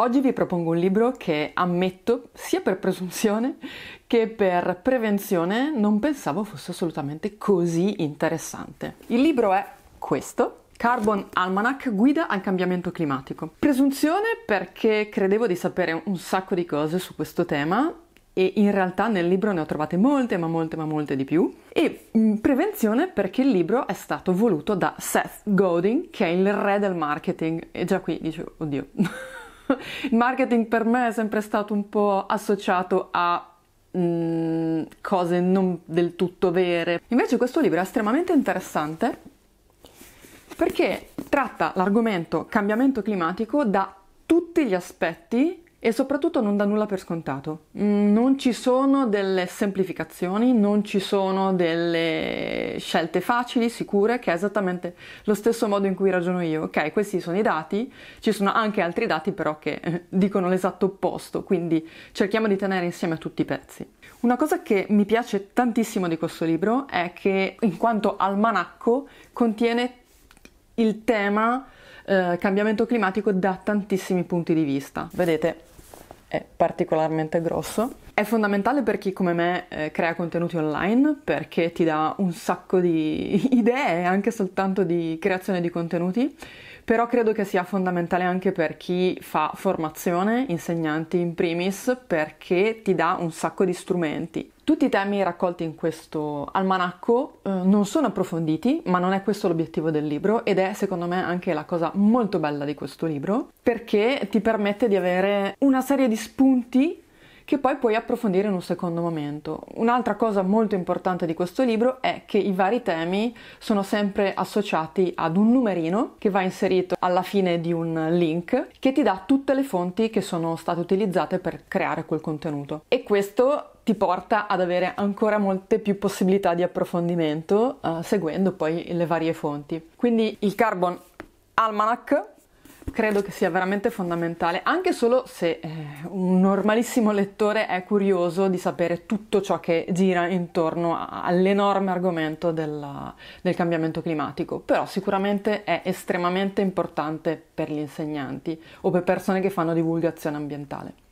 Oggi vi propongo un libro che ammetto, sia per presunzione che per prevenzione, non pensavo fosse assolutamente così interessante. Il libro è questo. Carbon Almanac guida al cambiamento climatico. Presunzione perché credevo di sapere un sacco di cose su questo tema e in realtà nel libro ne ho trovate molte, ma molte, ma molte di più. E mm, prevenzione perché il libro è stato voluto da Seth Godin, che è il re del marketing. E già qui dice, oddio. il marketing per me è sempre stato un po' associato a mh, mm, cose non del tutto vere. Invece questo libro è estremamente interessante perché tratta l'argomento cambiamento climatico da tutti gli aspetti e soprattutto non dà nulla per scontato. Mm, non ci sono delle semplificazioni, non ci sono delle scelte facili, sicure, che è esattamente lo stesso modo in cui ragiono io. Ok, questi sono i dati, ci sono anche altri dati però che eh, dicono l'esatto opposto, quindi cerchiamo di tenere insieme tutti i pezzi. Una cosa che mi piace tantissimo di questo libro è che in quanto almanacco contiene il tema eh, cambiamento climatico da tantissimi punti di vista. Vedete, è particolarmente grosso. È fondamentale per chi come me eh, crea contenuti online perché ti dà un sacco di idee anche soltanto di creazione di contenuti, però credo che sia fondamentale anche per chi fa formazione, insegnanti in primis, perché ti dà un sacco di strumenti. Tutti i temi raccolti in questo almanacco eh, non sono approfonditi, ma non è questo l'obiettivo del libro ed è secondo me anche la cosa molto bella di questo libro, perché ti permette di avere una serie di spunti che poi puoi approfondire in un secondo momento. Un'altra cosa molto importante di questo libro è che i vari temi sono sempre associati ad un numerino che va inserito alla fine di un link che ti dà tutte le fonti che sono state utilizzate per creare quel contenuto. E questo ti porta ad avere ancora molte più possibilità di approfondimento eh, seguendo poi le varie fonti. Quindi il Carbon Almanac credo che sia veramente fondamentale, anche solo se eh, un normalissimo lettore è curioso di sapere tutto ciò che gira intorno all'enorme argomento della, del cambiamento climatico, però sicuramente è estremamente importante per gli insegnanti o per persone che fanno divulgazione ambientale.